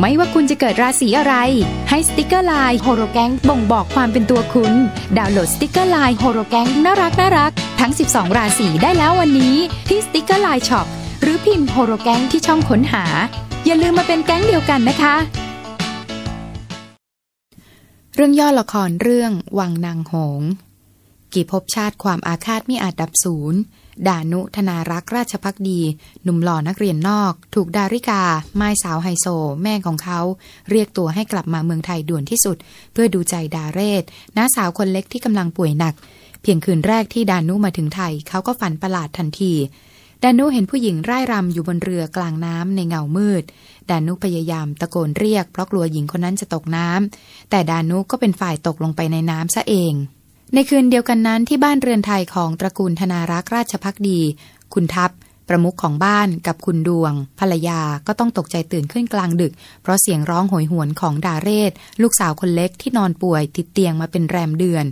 ไม่ว่าคุณจะเกิดราศีอะไร ให้สติกเกอร์ไลน์โฮโรแกงบ่งบอกความเป็นตัวคุณ ดาวน์โหลดสติกเกอร์ไลน์โฮโรแกงน่ารักน่ารัก ทั้ง 12 ราศีได้แล้ววันนี้ ที่สติกเกอร์ไลน์ช็อปหรือพิมพ์โฮโรแกงที่ช่องค้นหา อย่าลืมมาเป็นแก๊งเดียวกันนะคะ เรื่องย่อละครเรื่องวังนางหงกี่ภพชาติความอาฆาตมิอาจดับศูนย์ ดานุธนารักราชพักดี หนุ่มหล่อนักเรียนนอก ถูกดาริกา ไม้สาวไฮโซ แม่ของเขา เรียกตัวให้กลับมาเมืองไทยด่วนที่สุด เพื่อดูใจดาเรศน้าสาวคนเล็กที่กำลังป่วยหนัก เพียงคืนแรกที่ดานุมาถึงไทยเขาก็ฝันประหลาดทันที ดานุเห็นผู้หญิงร่ายรำอยู่บนเรือกลางน้ำในเงามืด ดานุพยายามตะโกนเรียกเพราะกลัวหญิงคนนั้นจะตกน้ำ แต่ดานุก็เป็นฝ่ายตกลงไปในน้ำซะเองในคืนเดียวกันนั้นที่บ้านเรือนไทยของตระกูลธนารักษ์ราชพักดี คุณทัพ ประมุขของบ้านกับคุณดวง ภรรยา ก็ต้องตกใจตื่นขึ้นกลางดึก เพราะเสียงร้องโหยหวนของดาเรศ ลูกสาวคนเล็กที่นอนป่วย ติดเตียงมาเป็นแรมเดือน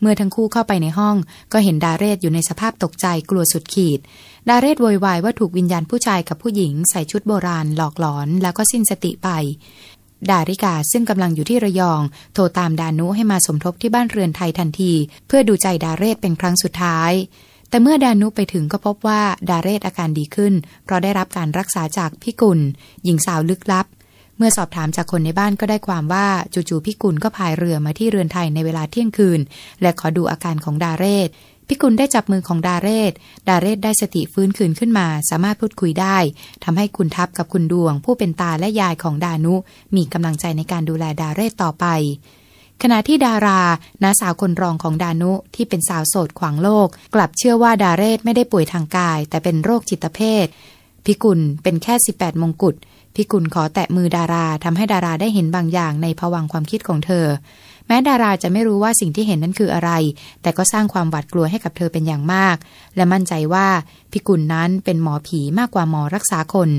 เมื่อทั้งคู่เข้าไปในห้องก็เห็นดาเรศอยู่ในสภาพตกใจกลัวสุดขีด ดาเรศโวยวายว่าถูกวิญญาณผู้ชายกับผู้หญิง ใส่ชุดโบราณหลอกหลอนแล้วก็สิ้นสติไปดาริกาซึ่งกำลังอยู่ที่ระยองโทรตามดานุให้มาสมทบที่บ้านเรือนไทยทันที เพื่อดูใจดาเรศเป็นครั้งสุดท้าย แต่เมื่อดานุไปถึงก็พบว่าดาเรศอาการดีขึ้น เพราะได้รับการรักษาจากพี่กุล หญิงสาวลึกลับ เมื่อสอบถามจากคนในบ้านก็ได้ความว่าจู่ๆพี่กุลก็พายเรือมาที่เรือนไทยในเวลาเที่ยงคืน และขอดูอาการของดาเรศพิกุลได้จับมือของดาเรศดาเรศได้สติฟื้นคืนขึ้นมา สามารถพูดคุยได้ ทำให้คุณทัพกับคุณดวง ผู้เป็นตาและยายของดานุ มีกำลังใจในการดูแลดาเรศต่อไป ขณะที่ดาราน้าสาวคนรองของดานุที่เป็นสาวโสดขวางโลก กลับเชื่อว่าดาเรศไม่ได้ป่วยทางกาย แต่เป็นโรคจิตเภท พิกุลเป็นแค่ 18 มงกุฎพิกุลขอแตะมือดาราทำให้ดาราได้เห็นบางอย่างในผวังความคิดของเธอ แม้ดาราจะไม่รู้ว่าสิ่งที่เห็นนั้นคืออะไร แต่ก็สร้างความหวาดกลัวให้กับเธอเป็นอย่างมาก และมั่นใจว่า พิกุลนั้นเป็นหมอผีมากกว่าหมอรักษาคน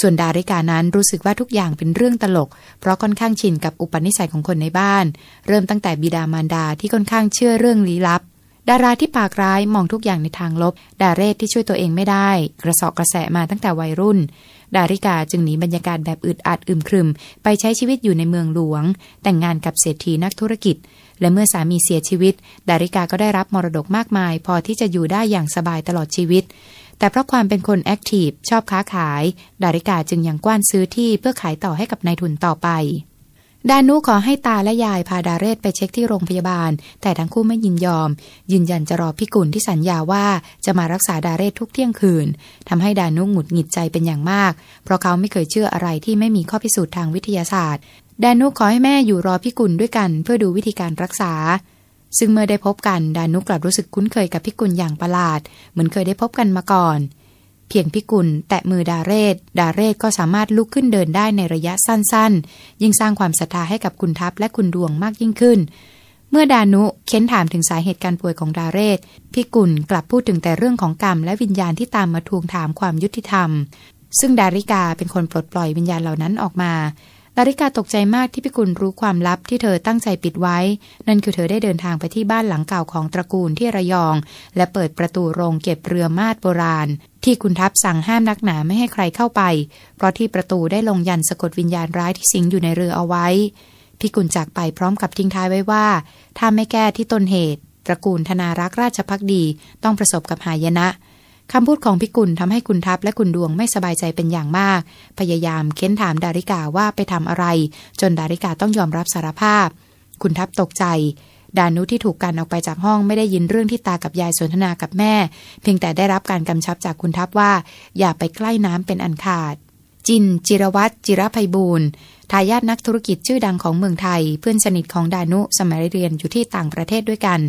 ส่วนดาริกานั้นรู้สึกว่าทุกอย่างเป็นเรื่องตลกเพราะค่อนข้างชินกับอุปนิสัยของคนในบ้าน เริ่มตั้งแต่บิดามารดาที่ค่อนข้างเชื่อเรื่องลี้ลับ ดาราที่ปากร้ายมองทุกอย่างในทางลบ ดาเรศที่ช่วยตัวเองไม่ได้ กระสอบกระแสมาตั้งแต่วัยรุ่นดาริกาจึงหนี บรรยากาศแบบอึดอัดอึมครึมไปใช้ชีวิตอยู่ในเมืองหลวง แต่งงานกับเศรษฐีนักธุรกิจ และเมื่อสามีเสียชีวิต ดาริกาก็ได้รับมรดกมากมาย พอที่จะอยู่ได้อย่างสบายตลอดชีวิต แต่เพราะความเป็นคนแอคทีฟชอบค้าขาย ดาริกาจึงยังกว้านซื้อที่เพื่อขายต่อให้กับนายทุนต่อไปดานุขอให้ตาและยายพาดาเรศไปเช็คที่โรงพยาบาล แต่ทั้งคู่ไม่ยินยอม ยืนยันจะรอพิกุลที่สัญญาว่าจะมารักษาดาเรศทุกเที่ยงคืนทำให้ดานุหงุดหงิดใจเป็นอย่างมาก เพราะเขาไม่เคยเชื่ออะไรที่ไม่มีข้อพิสูจน์ทางวิทยาศาสตร์ ดานุขอให้แม่อยู่รอพิกุลด้วยกันเพื่อดูวิธีการรักษา ซึ่งเมื่อได้พบกันดานุกลับรู้สึกคุ้นเคยกับพิกุลอย่างประหลาด เหมือนเคยได้พบกันมาก่อนพียงพิกุลแตะมือดาเรศดาเรศก็สามารถลุกขึ้นเดินได้ในระยะสั้นๆ ยิ่งสร้างความศรัทธาให้กับคุณทัพและคุณดวงมากยิ่งขึ้น เมื่อดานุเค้นถามถึงสาเหตุการป่วยของดาเรศพิกุลกลับพูดถึงแต่เรื่องของกรรมและวิญญาณที่ตามมาทวงถามความยุติธรรม ซึ่งดาริกาเป็นคนปลดปล่อยวิญญาณเหล่านั้นออกมาลาริกาตกใจมากที่พิกุลรู้ความลับที่เธอตั้งใจปิดไว้ นั่นคือเธอได้เดินทางไปที่บ้านหลังเก่าของตระกูลที่ระยอง และเปิดประตูโรงเก็บเรือมาดโบราณที่คุณทัพสั่งห้ามนักหนาไม่ให้ใครเข้าไป เพราะที่ประตูได้ลงยันสะกดวิญญาณร้ายที่สิงอยู่ในเรือเอาไว้ พิกุลจากไปพร้อมกับทิ้งท้ายไว้ว่า ถ้าไม่แก้ที่ต้นเหตุ ตระกูลธนารักษราชพักดีต้องประสบกับหายนะคำพูดของพิกุลทำให้คุณทัพและคุณดวงไม่สบายใจเป็นอย่างมาก พยายามเค้นถามดาริกาว่าไปทำอะไร จนดาริกาต้องยอมรับสารภาพ คุณทัพตกใจ ดานุที่ถูกกันออกไปจากห้องไม่ได้ยินเรื่องที่ตากับยายสนทนากับแม่ เพียงแต่ได้รับการกำชับจากคุณทัพว่าอย่าไปใกล้น้ำเป็นอันขาดจิน จิรวัตรจิรภัยบูรณ์ ทายาทนักธุรกิจชื่อดังของเมืองไทย เพื่อนสนิทของดานุ สมัยเรียนอยู่ที่ต่างประเทศด้วยกัน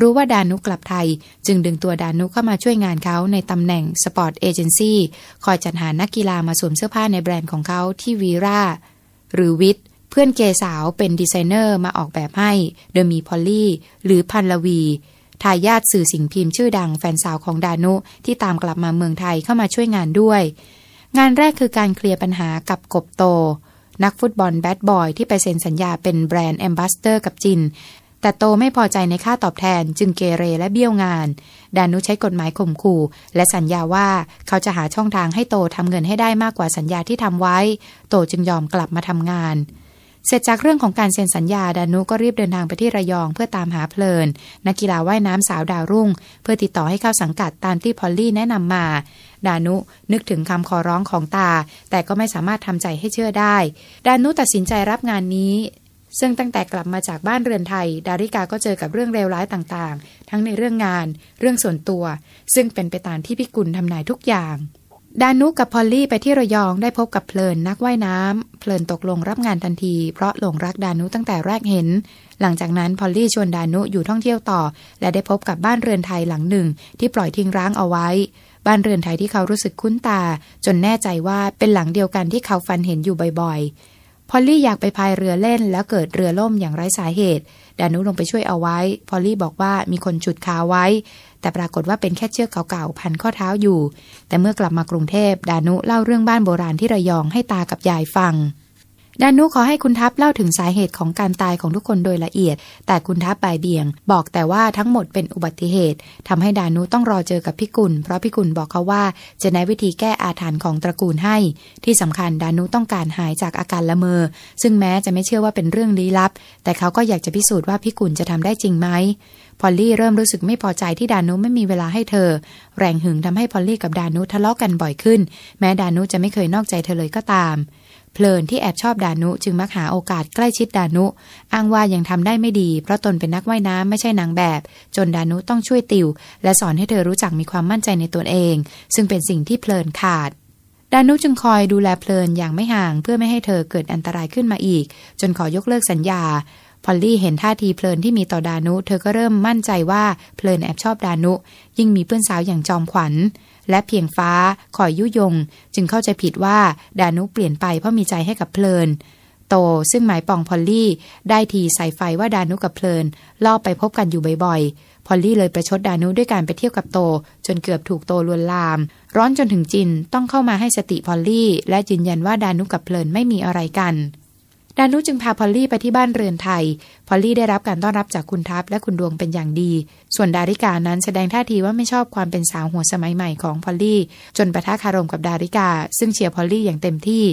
รู้ว่าดานุกลับไทย จึงดึงตัวดานุเข้ามาช่วยงานเขา ในตำแหน่งสปอร์ตเอเจนซี่ คอยจัดหานักกีฬามาสวมเสื้อผ้าในแบรนด์ของเขาที่วีรา หรือวิทเพื่อนเกสาวเป็นดีไซเนอร์มาออกแบบให้ โดยมีพอลลี่ หรือพันลวี ทายาทสื่อสิ่งพิมพ์ชื่อดังแฟนสาวของดานุที่ตามกลับมาเมืองไทยเข้ามาช่วยงานด้วยงานแรกคือการเคลียร์ปัญหากับกบโต นักฟุตบอลแบดบอย ที่ไปเซ็นสัญญาเป็นแบรนด์แอมบาสเตอร์กับจิน แต่โตไม่พอใจในค่าตอบแทนจึงเกเรและเบี้ยวงานดานุใช้กฎหมายข่มขู่ และสัญญาว่าเขาจะหาช่องทางให้โตทำเงินให้ได้มากกว่าสัญญาที่ทำไว้ โตจึงยอมกลับมาทำงานเสร็จจากเรื่องของการเซ็นสัญญา ดานุก็รีบเดินทางไปที่ระยองเพื่อตามหาเพลิน นักกีฬาว่ายน้ำสาวดาวรุ่ง เพื่อติดต่อให้เข้าสังกัดตามที่พอลลี่แนะนำมา ดานุนึกถึงคำขอร้องของตา แต่ก็ไม่สามารถทำใจให้เชื่อได้ ดานุตัดสินใจรับงานนี้ ซึ่งตั้งแต่กลับมาจากบ้านเรือนไทย ดาริกาก็เจอกับเรื่องเลวร้ายต่างๆ ทั้งในเรื่องงาน เรื่องส่วนตัว ซึ่งเป็นไปตามที่พิกุลทำนายทุกอย่างดานุกกับพอลลี่ไปที่ระยองได้พบกับเพลินนักว่ายน้ำ เพลินตกลงรับงานทันทีเพราะหลงรักดานุตั้งแต่แรกเห็น หลังจากนั้นพอลลี่ชวนดานุอยู่ท่องเที่ยวต่อ และได้พบกับบ้านเรือนไทยหลังหนึ่ง ที่ปล่อยทิ้งร้างเอาไว้ บ้านเรือนไทยที่เขารู้สึกคุ้นตา จนแน่ใจว่าเป็นหลังเดียวกันที่เขาฝันเห็นอยู่บ่อยๆพอลลี่อยากไปพายเรือเล่นแล้วเกิดเรือล่มอย่างไร้สาเหตุดานุลงไปช่วยเอาไว้ พอลลี่บอกว่ามีคนฉุดขาไว้แต่ปรากฏว่าเป็นแค่เชือกเก่าๆ พันข้อเท้าอยู่ แต่เมื่อกลับมากรุงเทพ ดานุเล่าเรื่องบ้านโบราณที่ระยองให้ตากับยายฟังดานุขอให้คุณทัพเล่าถึงสาเหตุของการตายของทุกคนโดยละเอียด แต่คุณทัพบ่ายเบี่ยงบอกแต่ว่าทั้งหมดเป็นอุบัติเหตุทำให้ดานุต้องรอเจอกับพิกุล เพราะพิกุลบอกเขาว่าจะแนะวิธีแก้อาถรรพ์ของตระกูลให้ที่สำคัญดานุต้องการหายจากอาการละเมอซึ่งแม้จะไม่เชื่อว่าเป็นเรื่องลี้ลับ แต่เขาก็อยากจะพิสูจน์ว่าพิกุลจะทำได้จริงไหมพอลลี่เริ่มรู้สึกไม่พอใจที่ดานุไม่มีเวลาให้เธอ แรงหึงทำให้พอลลี่กับดานุทะเลาะกกันบ่อยขึ้น แม้ดานุจะไม่เคยนอกใจเธอเลยก็ตามเพลินที่แอบชอบดานุจึงมักหาโอกาสใกล้ชิดดานุ อ้างว่ายังทำได้ไม่ดีเพราะตนเป็นนักว่ายน้ำไม่ใช่นางแบบ จนดานุต้องช่วยติว และสอนให้เธอรู้จักมีความมั่นใจในตนเอง ซึ่งเป็นสิ่งที่เพลินขาดดานุจึงคอยดูแลเพลินอย่างไม่ห่าง เพื่อไม่ให้เธอเกิดอันตรายขึ้นมาอีก จนขอยกเลิกสัญญาพอลลี่เห็นท่าทีเพลินที่มีต่อดานุ เธอก็เริ่มมั่นใจว่า เพลินแอบชอบดานุ ยิ่งมีเพื่อนสาวอย่างจอมขวัญและเพียงฟ้าคอยยุยง จึงเข้าใจผิดว่าดานุเปลี่ยนไปเพราะมีใจให้กับเพลิน โตซึ่งหมายปองพอลลี่ได้ทีใส่ไฟว่าดานุกับเพลินลอบไปพบกันอยู่บ่อยๆพอลลี่เลยประชดดานุด้วยการไปเที่ยวกับโต จนเกือบถูกโตลวนลาม ร้อนจนถึงจินต้องเข้ามาให้สติพอลลี่ และยืนยันว่าดานุกับเพลินไม่มีอะไรกันดานุจึงพาพอลลี่ไปที่บ้านเรือนไทย พอลลี่ได้รับการต้อนรับจากคุณทับและคุณดวงเป็นอย่างดี ส่วนดาริกานั้นแสดงท่าทีว่าไม่ชอบความเป็นสาวหัวสมัยใหม่ของพอลลี่ จนประทะคารมกับดาริกา ซึ่งเชียร์พอลลี่อย่างเต็มที่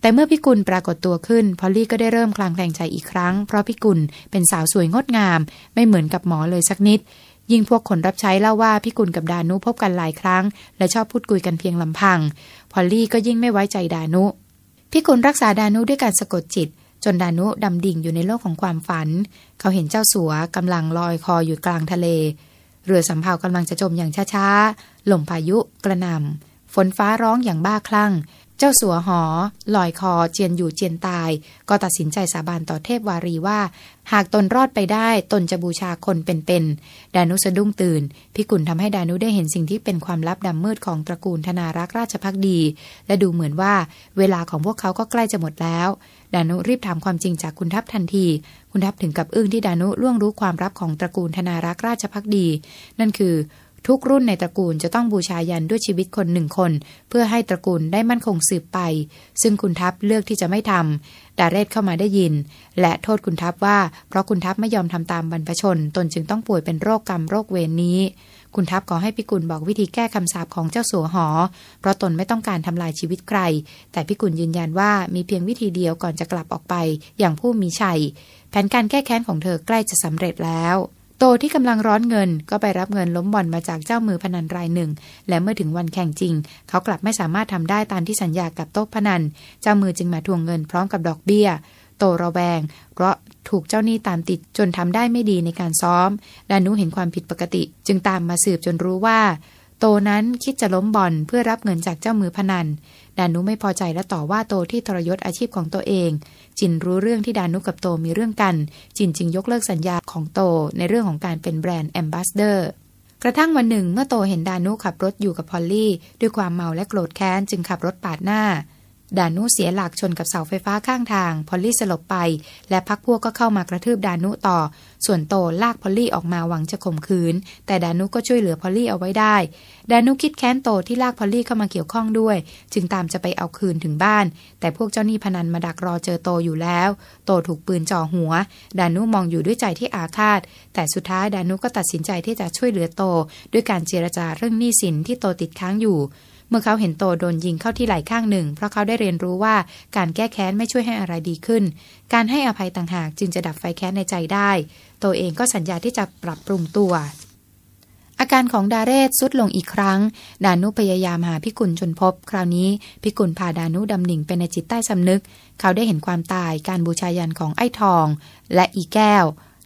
แต่เมื่อพิกุลปรากฏตัวขึ้น พอลลี่ก็ได้เริ่มคลางแคลงใจอีกครั้ง เพราะพิกุลเป็นสาวสวยงดงาม ไม่เหมือนกับหมอเลยสักนิด ยิ่งพวกคนรับใช้เล่าว่าพี่กุลกับดานุพบกันหลายครั้ง และชอบพูดคุยกันเพียงลำพัง พอลลี่ก็ยิ่งไม่ไว้ใจดานุพี่กุลรักษาดานุด้วยการสะกดจิตจนดานุดำดิ่งอยู่ในโลกของความฝัน เขาเห็นเจ้าสัวกำลังลอยคออยู่กลางทะเลเรือสำเภากำลังจะจมอย่างช้าๆลมพายุกระน่ำฝนฟ้าร้องอย่างบ้าคลั่งเจ้าสัวหอลอยคอเจียนอยู่เจียนตาย ก็ตัดสินใจสาบานต่อเทพวารีว่า หากตนรอดไปได้ตนจะบูชาคนเป็นๆดานุสะดุ้งตื่นพิกุลทำให้ดานุได้เห็นสิ่งที่เป็นความลับดำมืดของตระกูลธนารักษ์ราชพักดี และดูเหมือนว่าเวลาของพวกเขาก็ใกล้จะหมดแล้ว ดานุรีบถามความจริงจากคุณทัพทันทีคุณทัพถึงกับอึ้งที่ดานุล่วงรู้ความลับของตระกูลธนารักษ์ราชพักดี นั่นคือทุกรุ่นในตระกูลจะต้องบูชายันด้วยชีวิตคนหนึ่งคน เพื่อให้ตระกูลได้มั่นคงสืบไป ซึ่งคุณทัพเลือกที่จะไม่ทำดาเรศเข้ามาได้ยิน และโทษคุณทัพว่า เพราะคุณทัพไม่ยอมทำตามบรรพชน ตนจึงต้องป่วยเป็นโรคกรรมโรคเวรนนี้ คุณทัพขอให้พิกุลบอกวิธีแก้คำสาปของเจ้าสัวหอ เพราะตนไม่ต้องการทำลายชีวิตใครแต่พิกุลยืนยันว่ามีเพียงวิธีเดียวก่อนจะกลับออกไป อย่างผู้มีชัยแผนการแก้แค้นของเธอใกล้จะสำเร็จแล้วโตที่กำลังร้อนเงิน ก็ไปรับเงินล้มบ่อนมาจากเจ้ามือพนันรายหนึ่ง และเมื่อถึงวันแข่งจริง เขากลับไม่สามารถทำได้ตามที่สัญญากับโต๊ะพนัน เจ้ามือจึงมาทวงเงินพร้อมกับดอกเบี้ย โตระแวงเพราะถูกเจ้าหนี้ตามติดจนทำได้ไม่ดีในการซ้อมดานุเห็นความผิดปกติ จึงตามมาสืบจนรู้ว่า โตนั้นคิดจะล้มบอลเพื่อรับเงินจากเจ้ามือพนันดานุไม่พอใจและต่อว่าโตที่ทรยศอาชีพของตัวเองจินรู้เรื่องที่ดานุกับโตมีเรื่องกัน จินจึงยกเลิกสัญญาของโตในเรื่องของการเป็นแบรนด์แอมบาสเดอร์ กระทั่งวันหนึ่งเมื่อโตเห็นดานุขับรถอยู่กับพอลลี่ด้วยความเมาและโกรธแค้นจึงขับรถปาดหน้าดานุเสียหลักชนกับเสาไฟฟ้าข้างทาง พอลลี่สลบไป และพักพวกก็เข้ามากระทืบดานุต่อ ส่วนโตลากพอลลี่ออกมาหวังจะข่มขืน แต่ดานุก็ช่วยเหลือพอลลี่เอาไว้ได้ ดานุคิดแค้นโตที่ลากพอลลี่เข้ามาเกี่ยวข้องด้วย จึงตามจะไปเอาคืนถึงบ้าน แต่พวกเจ้าหนี้พนันมาดักรอเจอโตอยู่แล้ว โตถูกปืนจ่อหัว ดานุมองอยู่ด้วยใจที่อาฆาต แต่สุดท้ายดานุก็ตัดสินใจที่จะช่วยเหลือโตด้วยการเจรจาเรื่องหนี้สินที่โตติดค้างอยู่เมื่อเขาเห็นโตโดนยิงเข้าที่ไหล่ข้างหนึ่ง เพราะเขาได้เรียนรู้ว่า การแก้แค้นไม่ช่วยให้อะไรดีขึ้น การให้อภัยต่างหาก จึงจะดับไฟแค้นในใจได้โตเองก็สัญญาที่จะปรับปรุงตัว อาการของดาเรศสุดลงอีกครั้ง ดานุพยายามหาพิกุลจนพบ คราวนี้พิกุลพาดานุดำหนิงเป็นในจิตใต้สำนึก เขาได้เห็นความตายการบูชายันของไอ้ทอง และอีแก้ว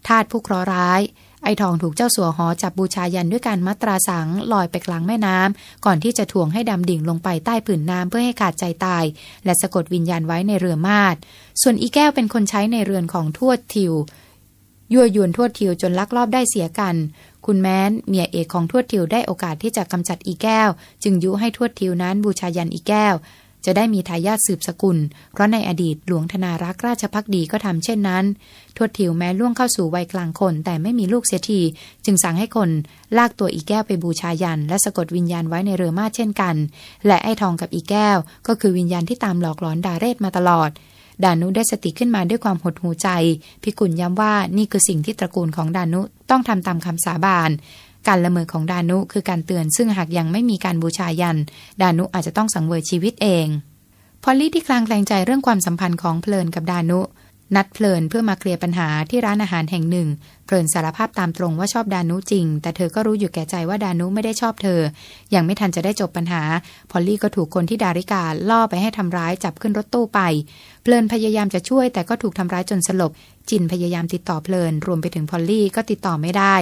ทาตผู้เคราะร้ายไอ้ทองถูกเจ้าสัวหอ จับบูชายันด้วยการมัตราสัง ลอยไปกลางแม่น้ำ ก่อนที่จะถ่วงให้ดำดิ่งลงไปใต้ผืนน้ำเพื่อให้ขาดใจตาย และสะกดวิญญาณไว้ในเรือมาดส่วนอีแก้วเป็นคนใช้ในเรือนของ ทวดทิว ยั่วยวนทวดทิวจนลักลอบได้เสียกัน คุณแม้น เมียเอกของทวดทิวได้โอกาสที่จะกำจัดอีแก้ว จึงยุให้ทวดทิวนั้นบูชายันอีแก้วจะได้มีทายาทสืบสกุล เพราะในอดีตหลวงธนารักษราชพักดีก็ทำเช่นนั้น ทวดถิวแม้ล่วงเข้าสู่วัยกลางคน แต่ไม่มีลูกเสียทีจึงสั่งให้คนลากตัวอีแก้วไปบูชายันและสะกดวิญญาณไว้ในเรือมาเช่นกัน และไอ้ทองกับอีแก้ว ก็คือวิญญาณที่ตามหลอกหลอนดาเรศมาตลอด ดานุได้สติขึ้นมาด้วยความหดหูใจพิกุลย้ำว่านี่คือสิ่งที่ตระกูลของดานุต้องทำตามคำสาบานการละเมอของดานุคือการเตือนซึ่งหากยังไม่มีการบูชายัน ดานุอาจจะต้องสังเวยชีวิตเอง พอลลี่ที่คลางแคลงใจเรื่องความสัมพันธ์ของเพลินกับดานุ นัดเพลินเพื่อมาเคลียร์ปัญหาที่ร้านอาหารแห่งหนึ่งเพลินสารภาพตามตรงว่าชอบดานุจริง แต่เธอก็รู้อยู่แก่ใจว่าดานุไม่ได้ชอบเธอ ยังไม่ทันจะได้จบปัญหา พอลลี่ก็ถูกคนที่ดาริกาล่อไปให้ ทำร้ายจับขึ้นรถตู้ไป เพลินพยายามจะช่วยแต่ก็ถูกทำร้ายจนสลบ จินพยายามติดต่อเพลินรวมไปถึงพอลลี่ก็ติดต่อไม่ได้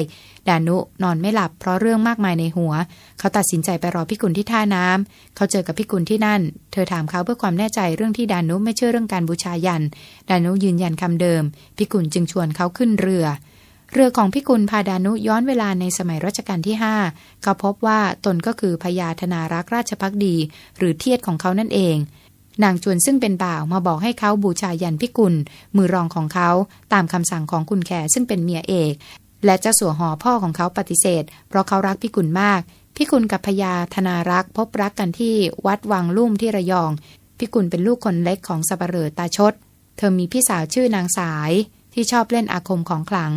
ดานุนอนไม่หลับเพราะเรื่องมากมายในหัว เขาตัดสินใจไปรอพิกุลที่ท่าน้ำ เขาเจอกับพิกุลที่นั่น เธอถามเขาเพื่อความแน่ใจเรื่องที่ดานุไม่เชื่อเรื่องการบูชายันดานุยืนยันคำเดิมพิกุลจึงชวนเขาขึ้นเรือเรือของพิกุลพาดานุย้อนเวลาในสมัยรัชกาลที่5เขาพบว่าตนก็คือพญาธนารักษราชพักดี หรือเทียดของเขานั่นเองนางจวนซึ่งเป็นบ่าวมาบอกให้เขาบูชายันพิกุล มือรองของเขาตามคำสั่งของคุณแขซึ่งเป็นเมียเอก และเจ้าสัวหอพ่อของเขาปฏิเสธ เพราะเขารักพิกุลมากพิกุลกับพญาธนารักษพบรักกันที่วัดวังลุ่มที่ระยองพิกุลเป็นลูกคนเล็กของสับเปลือตาชดเธอมีพี่สาวชื่อนางสายที่ชอบเล่นอาคมของขลัง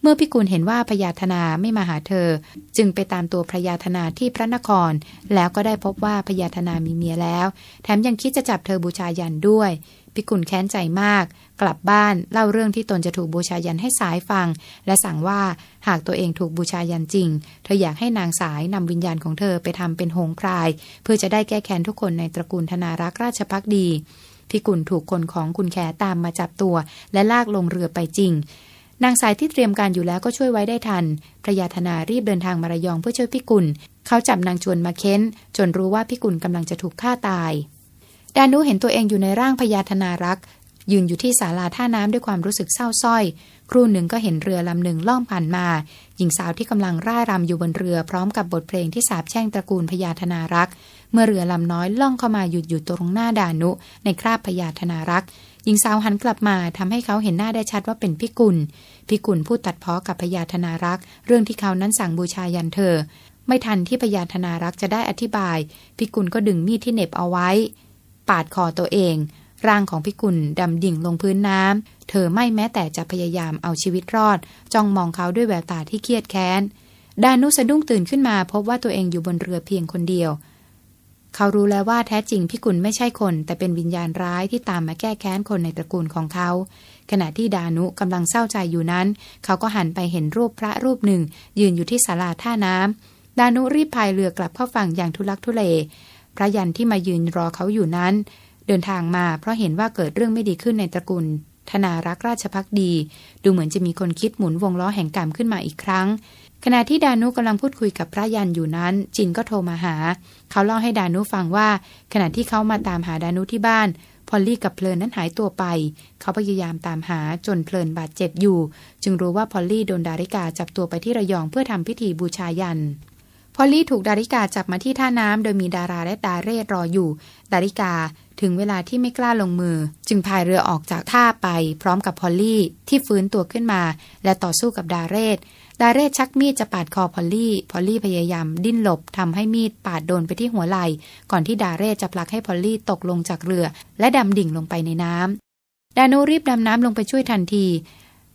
เมื่อพิกุลเห็นว่าพญาธนาไม่มาหาเธอ จึงไปตามตัวพญาธนาที่พระนคร แล้วก็ได้พบว่าพญาธนามีเมียแล้ว แถมยังคิดจะจับเธอบูชายันด้วยพิกุลแค้นใจมาก กลับบ้านเล่าเรื่องที่ตนจะถูกบูชายันให้สายฟัง และสั่งว่าหากตัวเองถูกบูชายันจริงเธออยากให้นางสายนำวิญญาณของเธอไปทำเป็นหงพราย เพื่อจะได้แก้แค้นทุกคนในตระกูลธนารักราชพักดีพิกุลถูกคนของคุณแขตามมาจับตัวและลากลงเรือไปจริงนางสายที่เตรียมการอยู่แล้วก็ช่วยไว้ได้ทัน พระยาธนารีบเดินทางมารายองเพื่อช่วยพิกุล เขาจับนางชวนมาเค้นจนรู้ว่าพิกุลกำลังจะถูกฆ่าตาย ดานุเห็นตัวเองอยู่ในร่างพญาธนารักษ์ยืนอยู่ที่ศาลาท่าน้ำด้วยความรู้สึกเศร้าส้อย ครู่หนึ่งก็เห็นเรือลำหนึ่งล่องผ่านมา หญิงสาวที่กำลังร่ายรำอยู่บนเรือ พร้อมกับบทเพลงที่สาบแช่งตระกูลพญาธนารักษ์เมื่อเรือลำน้อยล่องเข้ามาหยุดอยู่ตรงหน้าดานุในคราบพยาธนารักษ์หญิงสาวหันกลับมาทำให้เขาเห็นหน้าได้ชัดว่าเป็นพิกุลพิกุลพูดตัดพ้อกับพยาธนารักษ์เรื่องที่เขานั้นสั่งบูชายันเธอ ไม่ทันที่ พยาธนารักษ์จะได้อธิบายพิกุลก็ดึงมีดที่เน็บเอาไว้ ปาดคอตัวเองร่างของพิกุลดำดิ่งลงพื้นน้ำเธอไม่แม้แต่จะพยายามเอาชีวิตรอดจ้องมองเขาด้วยแววตาที่เครียดแค้นดานุสะดุ้งตื่นขึ้นมา พบว่าตัวเองอยู่บนเรือเพียงคนเดียวเขารู้แล้วว่าแท้จริงพิกุลไม่ใช่คนแต่เป็นวิญญาณร้ายที่ตามมาแก้แค้นคนในตระกูลของเขา ขณะที่ดานุกำลังเศร้าใจอยู่นั้นเขาก็หันไปเห็นรูปพระรูปหนึ่งยืนอยู่ที่ศาลาท่าน้ำ ดานุรีบพายเรือกลับเข้าฝั่งอย่างทุลักทุเล พระยันที่มายืนรอเขาอยู่นั้นเดินทางมาเพราะเห็นว่าเกิดเรื่องไม่ดีขึ้นในตระกูลธนารักราชพักดี ดูเหมือนจะมีคนคิดหมุนวงล้อแห่งกรรมขึ้นมาอีกครั้งขณะที่ดานุกำลังพูดคุยกับพระยันอยู่นั้น จินก็โทรมาหา เขาเล่าให้ดานุฟังว่า ขณะที่เขามาตามหาดานุที่บ้าน พอลลี่กับเพลินนั้นหายตัวไปเขาพยายามตามหาจนเพลินบาดเจ็บอยู่ จึงรู้ว่าพอลลี่โดนดาริกาจับตัวไปที่ระยองเพื่อทำพิธีบูชายัน พอลลี่ถูกดาริกาจับมาที่ท่าน้ำโดยมีดาราและตาเรศรออยู่ ดาริกาถึงเวลาที่ไม่กล้าลงมือ จึงพายเรือออกจากท่าไป พร้อมกับพอลลี่ที่ฟื้นตัวขึ้นมาและต่อสู้กับดาเรศดาเรศชักมีดจะปาดคอพอลลี่ พอลลี่พยายามดิ้นหลบทำให้มีดปาดโดนไปที่หัวไหล่ก่อนที่ดาเรศจะผลักให้พอลลี่ตกลงจากเรือ และดำดิ่งลงไปในน้ำ ดานูรีบดำน้ำลงไปช่วยทันที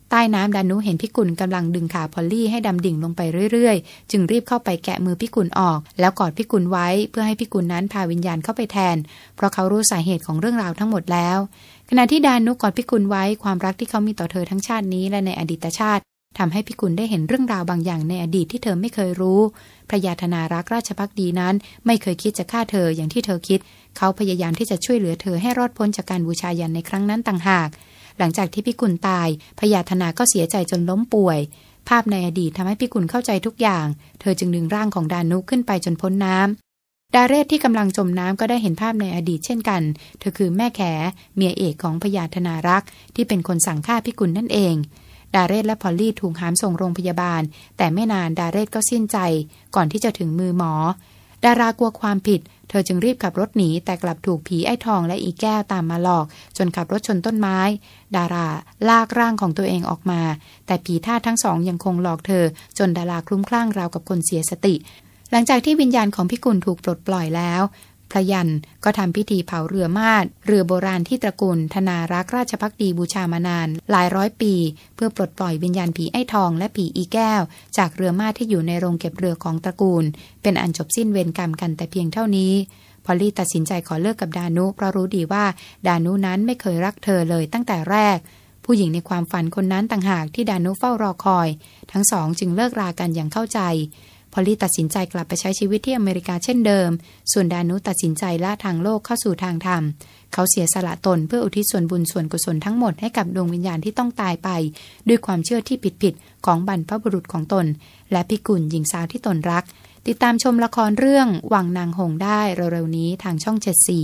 ใต้น้ำดานูเห็นพิกุลกำลังดึงขาพอลลี่ให้ดำดิ่งลงไปเรื่อยๆ จึงรีบเข้าไปแกะมือพิกุลออก แล้วกอดพิกุลไว้เพื่อให้พิกุลนั้นพาวิญญาณเข้าไปแทน เพราะเขารู้สาเหตุของเรื่องราวทั้งหมดแล้ว ขณะที่ดานุกอดพิกุลไว้ความรักที่เขามีต่อเธอทั้งชาตินี้ และในอดีตชาติทำให้พิกุลได้เห็นเรื่องราวบางอย่างในอดีตที่เธอไม่เคยรู้พระยาธนารักราชพักดีนั้นไม่เคยคิดจะฆ่าเธออย่างที่เธอคิด เขาพยายามที่จะช่วยเหลือเธอให้รอดพ้นจากการบูชายันในครั้งนั้นต่างหาก หลังจากที่พิกุลตายพยาธนา ก็เสียใจจนล้มป่วย ภาพในอดีตทำให้พิกุลเข้าใจทุกอย่าง เธอจึงดึงร่างของดานุขึ้นไปจนพ้นน้ำ ดาเรศที่กำลังจมน้ำก็ได้เห็นภาพในอดีตเช่นกัน เธอคือแม่แขเมียเอกของพยาธนารักษที่เป็นคนสั่งฆ่าพิกุลนั่นเองดาเรศและพอลลี่ถูกหามส่งโรงพยาบาล แต่ไม่นานดาเรศก็สิ้นใจก่อนที่จะถึงมือหมอ ดารากลัวความผิดเธอจึงรีบขับรถหนีแต่กลับถูกผีไอ้ทองและอีแก้วตามมาหลอกจนขับรถชนต้นไม้ ดาราลากร่างของตัวเองออกมาแต่ผีท่าทั้งสองยังคงหลอกเธอจนดาราคลุ้มคลั่งราวกับคนเสียสติ หลังจากที่วิญญาณของพิกุลถูกปลดปล่อยแล้วขยันก็ทำพิธีเผาเรือมาดเรือโบราณที่ตระกูลธนารักราชพักดีบูชามานานหลายร้อยปี เพื่อปลดปล่อยวิญญาณผีไอ้ทองและผีอีแก้ว จากเรือมาดที่อยู่ในโรงเก็บเรือของตระกูล เป็นอันจบสิ้นเวรกรรมกันแต่เพียงเท่านี้ พอลลี่ตัดสินใจขอเลิกกับดานุ เพราะรู้ดีว่าดานุนั้นไม่เคยรักเธอเลยตั้งแต่แรก ผู้หญิงในความฝันคนนั้นต่างหากที่ดานุเฝ้ารอคอย ทั้งสองจึงเลิกรากันอย่างเข้าใจพอลลี่ตัดสินใจกลับไปใช้ชีวิตที่อเมริกาเช่นเดิม ส่วนดานุตัดสินใจละทางโลกเข้าสู่ทางธรรม เขาเสียสละตนเพื่ออุทิศส่วนบุญส่วนกุศลทั้งหมดให้กับดวงวิญญาณที่ต้องตายไป ด้วยความเชื่อที่ผิดๆของบรรพบุรุษของตน และพิกุลหญิงสาวที่ตนรัก ติดตามชมละครเรื่องวังนางหงได้เร็วๆนี้ทางช่องเจ็ดสี